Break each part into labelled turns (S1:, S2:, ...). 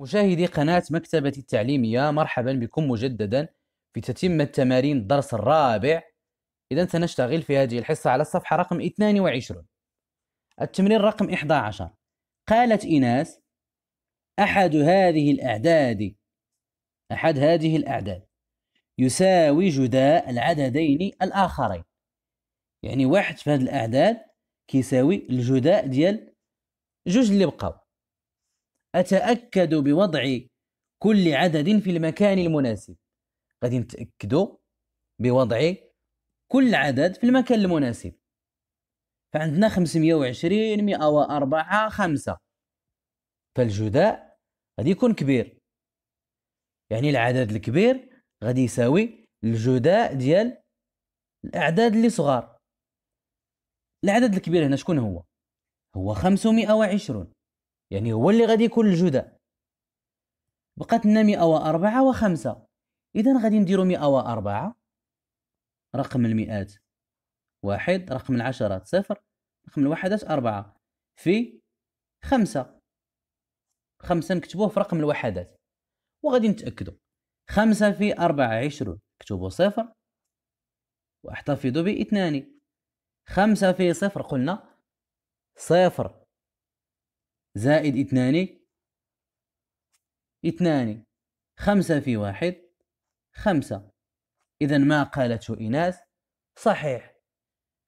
S1: مشاهدي قناة مكتبة التعليمية مرحبا بكم مجددا في تتمة تمارين الدرس الرابع إذا سنشتغل في هذه الحصة على الصفحة رقم 22 التمرين رقم 11 قالت إناس أحد هذه الأعداد أحد هذه الأعداد يساوي جداء العددين الآخرين يعني واحد في هذه الأعداد كيساوي الجداء ديال جوج اللي بقاو أتأكد بوضع كل عدد في المكان المناسب غادي نتأكدوا بوضع كل عدد في المكان المناسب فعندنا 520 104 5 فالجداء غادي يكون كبير يعني العدد الكبير غادي يساوي الجداء ديال الاعداد اللي صغار العدد الكبير هنا شكون هو هو 520 يعني هو اللي غادي يكون الجدع بقات لنا 104 و5 اذا غادي نديرو 104 رقم المئات واحد رقم العشرات صفر رقم الوحدات أربعة في خمسة خمسة نكتبوه في رقم الوحدات وغادي نتأكدوا خمسة في أربعة عشرون كتبو صفر واحتفظوا باثنان خمسة في صفر قلنا صفر زائد اثنان اثنان خمسة في واحد خمسة إذا ما قالته إيناس صحيح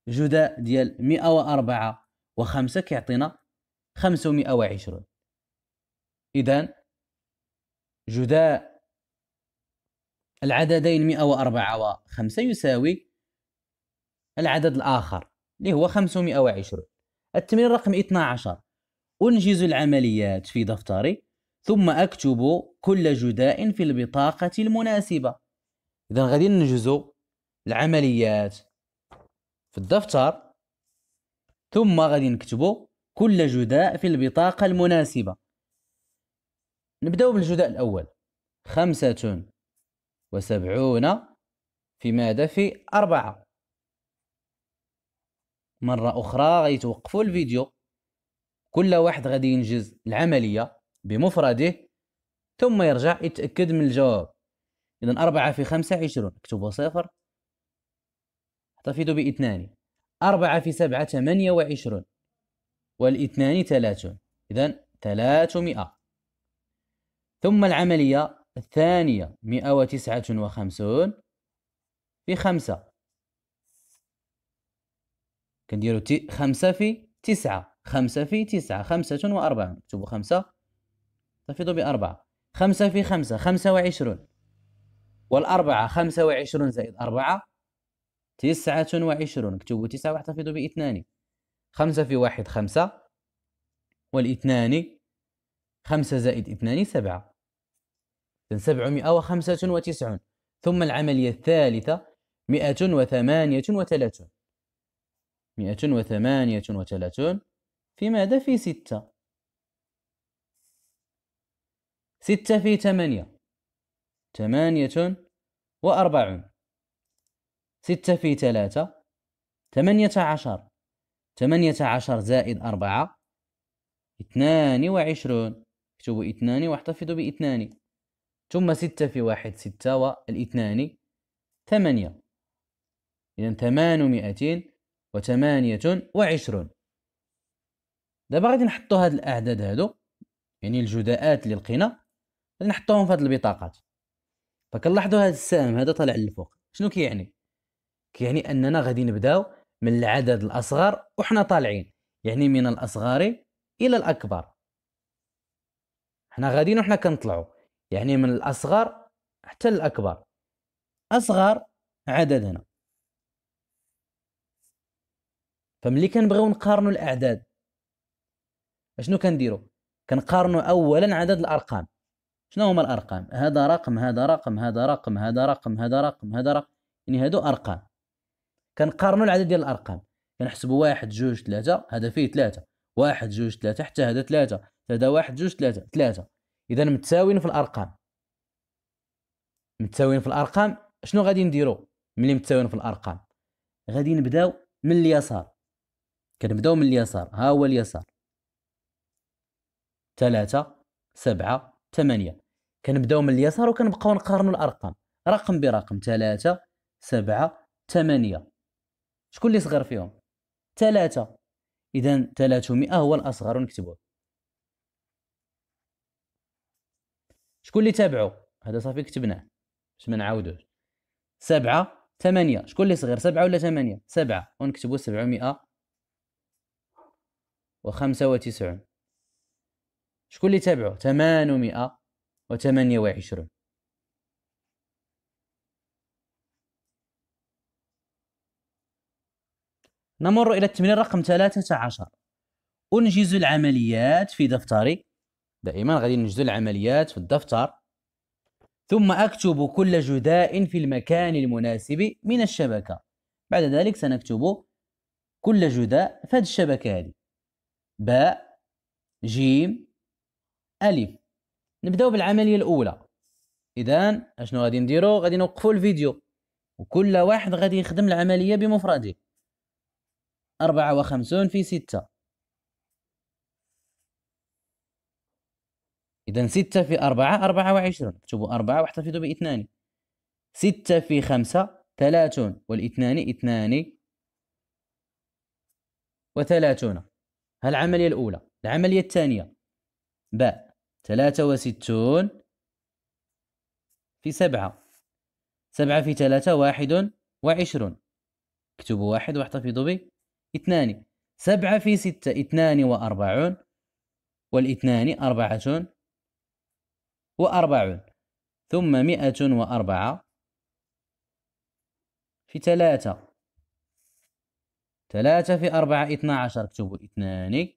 S1: جداء ديال مئة وأربعة وخمسة كيعطينا خمسمائة وعشرون إذا جداء العددين مئة وأربعة وخمسة يساوي العدد الآخر اللي هو خمسمائة وعشرون التمرين رقم 12 أنجز العمليات في دفتري ثم أكتب كل جداء في البطاقة المناسبة إذا غادي ننجز العمليات في الدفتر ثم غادي نكتب كل جداء في البطاقة المناسبة نبدأ بالجداء الأول خمسة وسبعون في ماذا في أربعة مرة أخرى غيتوقفوا الفيديو كل واحد غادي ينجز العملية بمفرده ثم يرجع يتأكد من الجواب إذا أربعة في خمسة عشرون اكتبوا صفر احتفظوا باثنان أربعة في سبعة ثمانية وعشرون والاثنان ثلاثون إذا ثلاثمائة ثم العملية الثانية مئة وتسعة وخمسون في خمسة كنديرو خمسة في تسعة خمسة في تسعة خمسة وأربعون اكتبوا خمسة تفضوا بأربعة خمسة في خمسة خمسة وعشرون والأربعة خمسة وعشرون زائد أربعة تسعة وعشرون اكتبوا تسعة واحتفظوا باثنان خمسة في واحد خمسة والاثنان خمسة زائد اثنان سبعة سبعمائة وخمسة وتسعون ثم العملية الثالثة مئة وثمانية وثلاثون مئة وثمانية وثلاثون في ماذا؟ في ستة ستة في ثمانية ثمانية وأربعون ستة في ثلاثة ثمانية عشر ثمانية عشر زائد أربعة اثنان وعشرون اكتبوا اثنان واحتفظوا باثنان ثم ستة في واحد ستة والاثنان ثمانية إذا ثمانمائة وثمانية وعشرون دابا غادي نحطو هاد الاعداد هادو يعني الجداءات اللي لقينا غادي نحطوهم في هاد البطاقات فكنلاحظوا هاد السهم هذا طالع للفوق شنو كيعني كيعني اننا غادي نبداو من العدد الاصغر وحنا طالعين يعني من الاصغر الى الاكبر حنا غاديين وحنا كنطلعوا يعني من الاصغر حتى الاكبر اصغر عدد هنا فملي كنبغيو نقارنوا الاعداد شنو كنديروا كنقارنوا اولا عدد الارقام شنو هما الارقام هذا رقم هذا رقم هذا رقم هذا رقم هذا رقم هذا رقم يعني هادو ارقام كنقارنوا العدد ديال الارقام كنحسبوا واحد جوج ثلاثة هذا فيه ثلاثة واحد جوج ثلاثة حتى هذا ثلاثة هذا واحد جوج ثلاثة ثلاثة إذا متساويين في الأرقام متساويين في الأرقام شنو غادي نديرو ملي متساويين في الأرقام غادي نبداو من اليسار كنبداو من اليسار ها هو اليسار ثلاثة سبعة ثمانية كنبداو من اليسار وكنبقاو نقارنوا الارقام رقم برقم ثلاثة سبعة ثمانية شكون اللي صغر فيهم ثلاثة اذا 300 هو الاصغر ونكتبوه شكون اللي تابعو هذا صافي كتبناه باش ما نعاودوش سبعة ثمانية شكون اللي صغير سبعة ولا ثمانية سبعة ونكتبو سبعمائة وخمسة وتسعون شكون اللي تابعه 828 نمر إلى التمرين رقم 13 أنجز العمليات في دفتري دائما غادي ننجز العمليات في الدفتر ثم أكتب كل جداء في المكان المناسب من الشبكة بعد ذلك سنكتب كل جداء في الشبكة هذه باء جيم الف نبداو بالعمليه الاولى اذا اشنو غادي نديرو غادي نوقفو الفيديو وكل واحد غادي يخدم العمليه بمفرده أربعة وخمسون في ستة إذا ستة في أربعة أربعة وعشرون اكتبوا أربعة واحتفظوا باثنان ستة في خمسة ثلاثون والاثنان اثنان وثلاثون هالعملية الأولى العملية الثانية باء ثلاثة وستون في سبعة سبعة في ثلاثة واحد وعشرون اكتبوا واحد واحتفظوا به اثنان سبعة في ستة اثنان وأربعون والاثنان أربعة وأربعون ثم مئة وأربعة في ثلاثة ثلاثة في أربعة اثنا عشر اكتبوا اثنان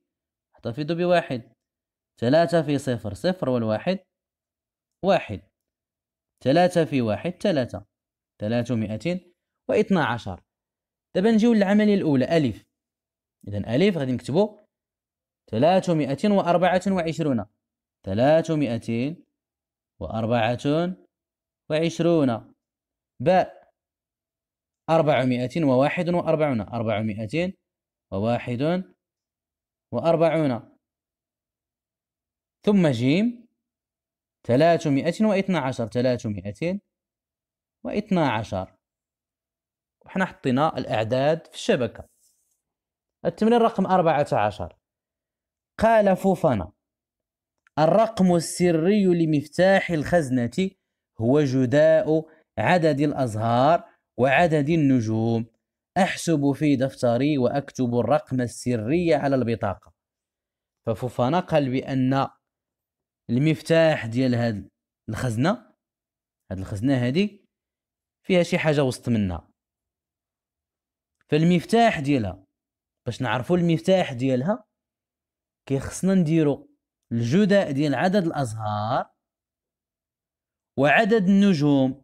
S1: احتفظوا بواحد ثلاثة في صفر صفر والواحد واحد ثلاثة في واحد ثلاثة ثلاثمائة واثنا عشر دابا نجيو للعملية الأولى ألف إذا ألف غادي نكتبو ثلاثمائة وأربعة وعشرون ثلاثمائة وأربعة وعشرون باء أربعمائة وواحد وأربعون أربعمائة وواحد وأربعون ثم جيم ثلاثمائة واثنا عشر ثلاثمائة واثنا عشر وحنا حطينا الأعداد في الشبكة التمرين رقم أربعة عشر قال فوفانا الرقم السري لمفتاح الخزنة هو جداء عدد الأزهار وعدد النجوم أحسب في دفتري وأكتب الرقم السري على البطاقة ففوفانا قال بأن المفتاح ديال هاد الخزنه هاد الخزنه هادي فيها شي حاجه وسط منها فالمفتاح ديالها باش نعرفوا المفتاح ديالها كيخصنا نديرو الجداء ديال عدد الازهار وعدد النجوم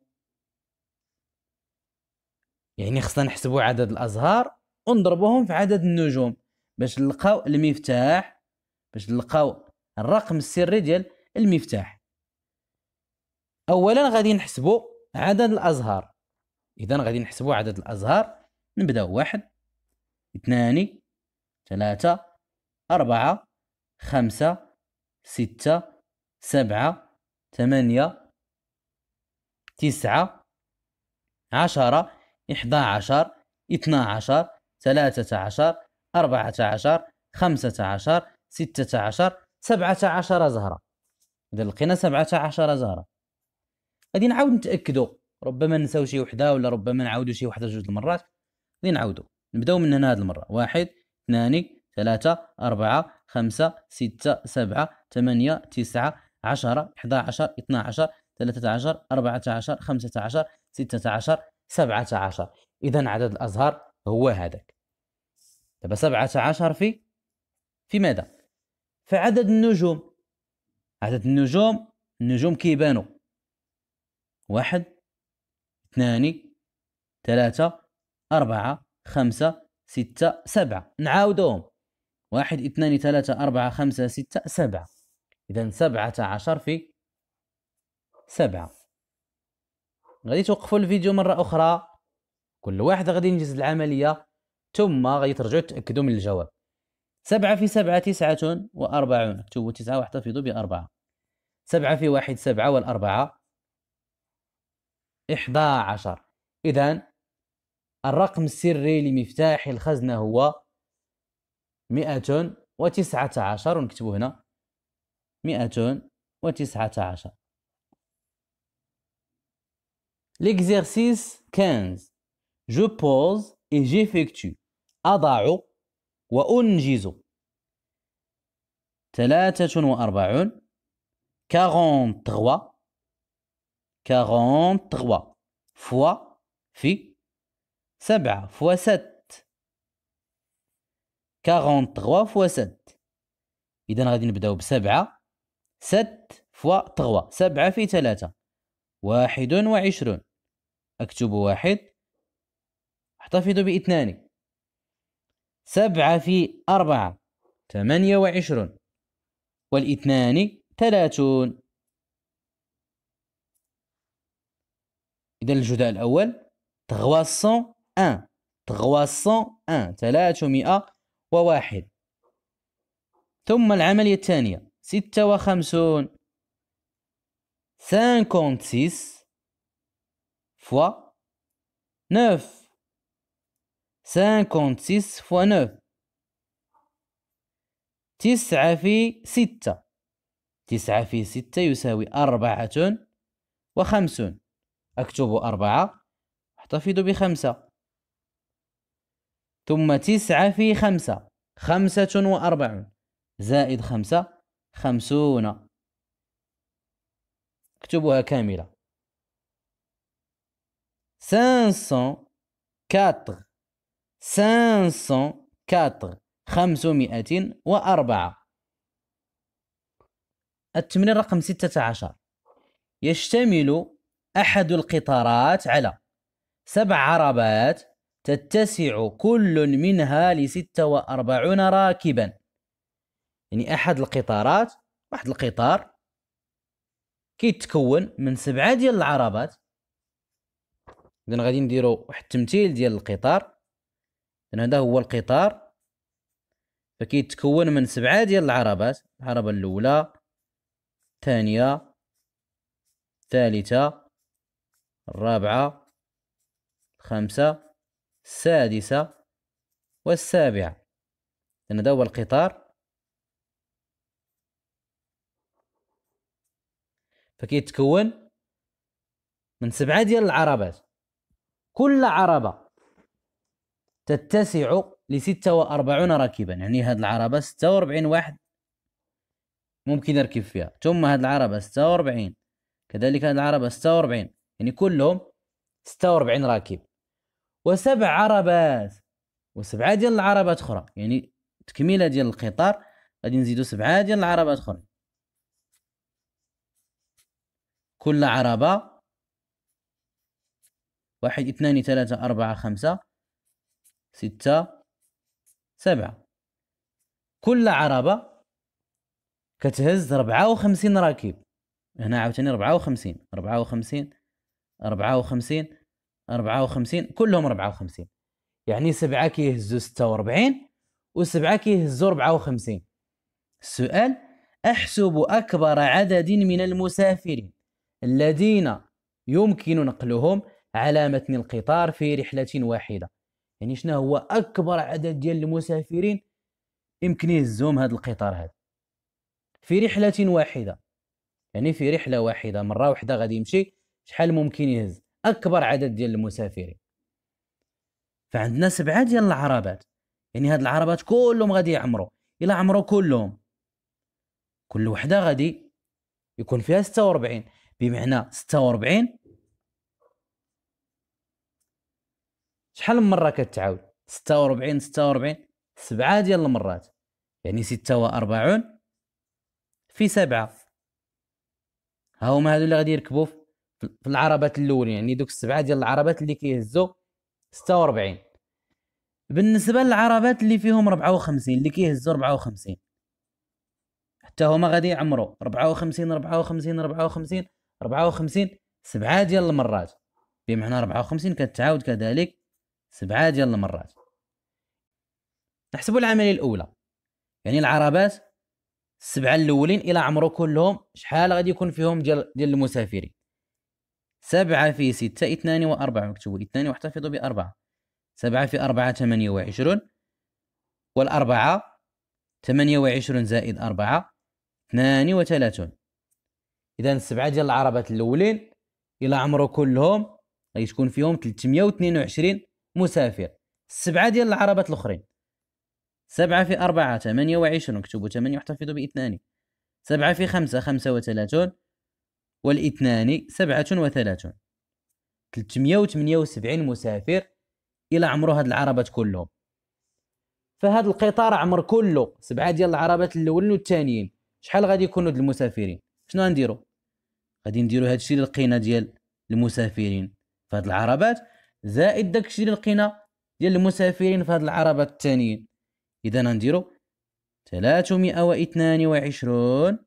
S1: يعني خصنا نحسبوا عدد الازهار ونضربوهم في عدد النجوم باش نلقاو المفتاح باش نلقاو الرقم السري ديال المفتاح اولا غادي نحسبوا عدد الازهار اذا غادي نحسبوا عدد الازهار نبداو واحد اثنان ثلاثة أربعة خمسة ستة سبعة ثمانية تسعة عشرة إحدى عشر اثنا عشر ثلاثة عشر أربعة عشر خمسة عشر ستة عشر سبعة عشر زهرة اذا لقينا سبعة عشر زهرة غادي نعاود نتاكدوا ربما نساو شي وحده ولا ربما نعاودوا شي وحده جوج المرات غادي نعاودوا نبداو من هنا هذه المره واحد اثنان ثلاثة أربعة خمسة ستة سبعة ثمانية تسعة عشرة حدا عشر اثنا عشر ثلاثة عشر أربعة عشر خمسة عشر ستة عشر سبعة عشر إذا عدد الأزهار هو هذاك دابا سبعة عشر في في ماذا؟ في عدد النجوم عدد النجوم النجوم كيبانو واحد اثنان ثلاثة أربعة خمسة ستة سبعة نعاودوهم واحد اثنان ثلاثة أربعة خمسة ستة سبعة إذا سبعة عشر في سبعة غادي توقفوا الفيديو مرة أخرى كل واحد غادي ينجز العملية ثم غادي ترجعوا تأكدوا من الجواب سبعة في سبعة تسعة وأربعون اكتبوا تسعة واحتفظوا بأربعة سبعة في واحد سبعة والأربعة إحدى عشر إذا الرقم السري لمفتاح الخزنة هو مئة وتسعة عشر ونكتبه هنا مئة وتسعة عشر L'exercice كانز جو بوز اي جيفيكتو أضع وأنجز ثلاثة وأربعون كارون تغوا كارون تغوا فوا في سبعة فوا ست كارون تغوا فوا ست إذا غادي نبداو بسبعة ست فوا تغوا سبعة في ثلاثة واحد وعشرون أكتب واحد أحتفظ باثنان سبعة في أربعة ثمانية وعشرون والاثنان ثلاثون إذا الجداء الأول تغواصون أن تغواصون أن ثلاثمائة وواحد ثم العملية الثانية ستة وخمسون سانكونت سيس فوا نوف 56 فوا 9 تسعة في ستة تسعة في ستة يساوي أربعة وخمسون أكتب أربعة أحتفظ بخمسة ثم تسعة في خمسة خمسة وأربعون زائد خمسة خمسون اكتبها كاملة كاتر 504 التمرين رقم 16 يشتمل أحد القطارات على سبع عربات تتسع كل منها ل 46 راكبا يعني أحد القطارات واحد القطار كيتكون من سبعة ديال العربات إذن غادي نديرو واحد التمثيل ديال القطار لأن هذا هو القطار فكيتكون من سبعة ديال العربات العربة الأولى الثانية الثالثة الرابعة الخامسة السادسة والسابعة لأن هذا هو القطار فكيتكون من سبعة ديال العربات كل عربة تتسع ل 46 راكبا يعني هذه العربة 46 واحد ممكن يركب فيها ثم هذه العربة 46 كذلك هذه العربة 46 يعني كلهم 46 راكب وسبع عربات وسبعة ديال العربات أخرى يعني تكملة ديال القطار غادي نزيدو سبعة ديال العربات أخرى كل عربة واحد اثنان ثلاثة أربعة خمسة ستة سبعة كل عربة كتهز ربعة وخمسين راكب هنا عاوتاني ربعة وخمسين ربعة وخمسين ربعة وخمسين ربعة وخمسين كلهم ربعة وخمسين يعني سبعة كيهزو ستة وربعين وسبعة كيهزو ربعة وخمسين السؤال أحسب أكبر عدد من المسافرين الذين يمكن نقلهم على متن القطار في رحلة واحدة يعني شنو هو اكبر عدد ديال المسافرين يمكن يهزهم هذا القطار هذا في رحله واحده يعني في رحله واحده مره واحده غادي يمشي شحال ممكن يهز اكبر عدد ديال المسافرين فعندنا سبعه ديال العربات يعني هاد العربات كلهم غادي يعمروا الا عمروا كلهم كل وحده غادي يكون فيها 46 بمعنى 46 شحال من مره كتعاود 46 46 سبعه ديال المرات يعني 46 في سبعه ها هما هادو اللي غادي يركبوا في العربات الاولين يعني دوك السبعه ديال العربات اللي كيهزوا 46 بالنسبه للعربات اللي فيهم 54 اللي كيهزوا 54 حتى هما غادي يعمروا 54 54 54 54 سبعه ديال المرات بمعنى 54 كتعاود كذلك سبعة ديال المرات نحسبوا العملية الأولى يعني العربات السبعة الأولين إلى عمرو كلهم شحال غادي يكون فيهم ديال ديال المسافرين سبعة في ستة اثنان وأربعة مكتوب اثنان واحتفظوا بأربعة سبعة في أربعة ثمانية وعشرون والأربعة ثمانية وعشرون زائد أربعة اثنان وثلاثون إذا السبعة ديال العربات الأولين إلى عمرو كلهم غادي تكون فيهم وعشرين مسافر سبعه ديال العربات الاخرين سبعة في أربعة ثمانية وعشرون اكتبوا ثمانية واحتفظوا باثنان سبعة في خمسة خمسة وثلاثون والاثنان سبعة وثلاثون 378 مسافر إلى عمرو هاد العربات كلهم فهاد القطار عمر كله سبعة ديال العربات الأولين والثانيين شحال غادي يكونوا د المسافرين شنو غنديرو غادي نديرو هادشي اللي لقينا ديال المسافرين فهاد العربات زائد داكشي اللي لقينا ديال المسافرين في هاد العربة التانيين اذا غنديرو تلاتمية وعشرون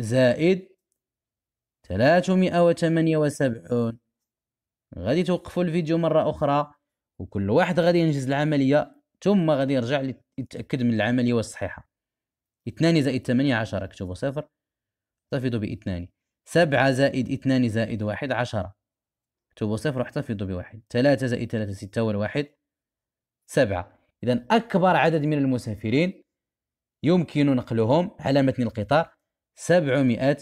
S1: زائد تلاتمية وسبعون غادي توقفو الفيديو مرة أخرى وكل واحد غادي ينجز العملية ثم غادي يرجع يتأكد من العملية والصحيحة اثنان زائد ثمانية عشرة كتبو صفر تفضوا باثنان سبعة زائد اثنان زائد واحد عشرة اكتبوا صفر واحتفظوا بواحد ثلاثة زائد ثلاثة ستة والواحد سبعة إذا أكبر عدد من المسافرين يمكن نقلهم على متن القطار 700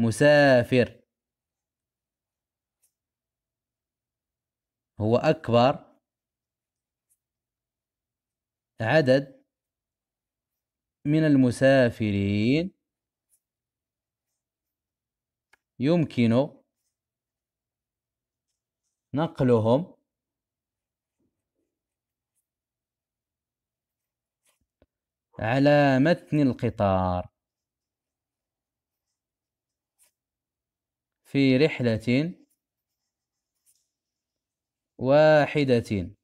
S1: مسافر هو أكبر عدد من المسافرين يمكن نقلهم على متن القطار في رحلة واحدة